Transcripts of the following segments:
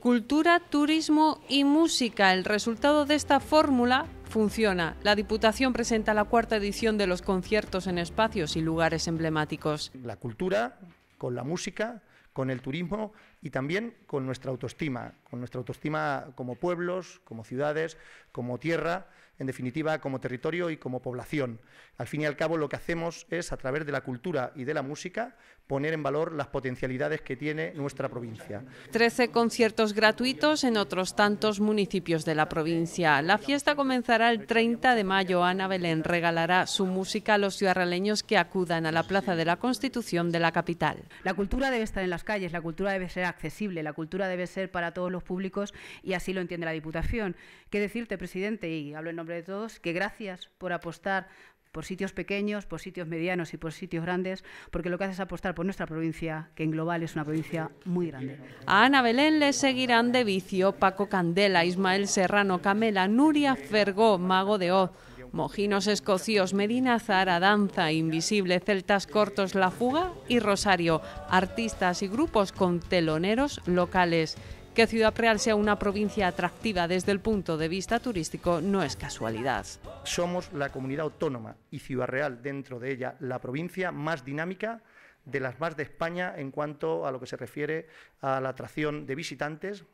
cultura, turismo y música. El resultado de esta fórmula funciona. La Diputación presenta la cuarta edición de los conciertos en espacios y lugares emblemáticos. La cultura, con la música, con el turismo y también con nuestra autoestima, con nuestra autoestima como pueblos, como ciudades, como tierra, en definitiva como territorio y como población. Al fin y al cabo lo que hacemos es, a través de la cultura y de la música, poner en valor las potencialidades que tiene nuestra provincia. Trece conciertos gratuitos en otros tantos municipios de la provincia. La fiesta comenzará el 30 de mayo. Ana Belén regalará su música a los ciudadanos que acudan a la Plaza de la Constitución de la capital. La cultura debe estar en las calles, la cultura debe ser accesible. La cultura debe ser para todos los públicos y así lo entiende la Diputación. ¿Qué decirte, presidente? Y hablo en nombre de todos, que gracias por apostar por sitios pequeños, por sitios medianos y por sitios grandes, porque lo que hace es apostar por nuestra provincia, que en global es una provincia muy grande. A Ana Belén le seguirán de vicio Paco Candela, Ismael Serrano, Camela, Nuria Fergó, Mago de Oz. Mojinos Escocíos, Medina Zara, Danza, Invisible, Celtas Cortos, La Fuga y Rosario, artistas y grupos con teloneros locales. Que Ciudad Real sea una provincia atractiva desde el punto de vista turístico no es casualidad. Somos la comunidad autónoma y Ciudad Real, dentro de ella, la provincia más dinámica de las más de España en cuanto a lo que se refiere a la atracción de visitantes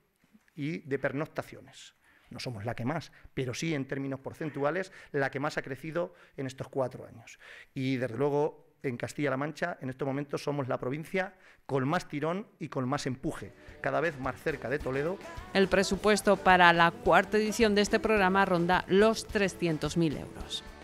y de pernoctaciones no somos la que más, pero sí en términos porcentuales la que más ha crecido en estos cuatro años. Y desde luego en Castilla-La Mancha en estos momentos somos la provincia con más tirón y con más empuje, cada vez más cerca de Toledo. El presupuesto para la cuarta edición de este programa ronda los 300.000 euros.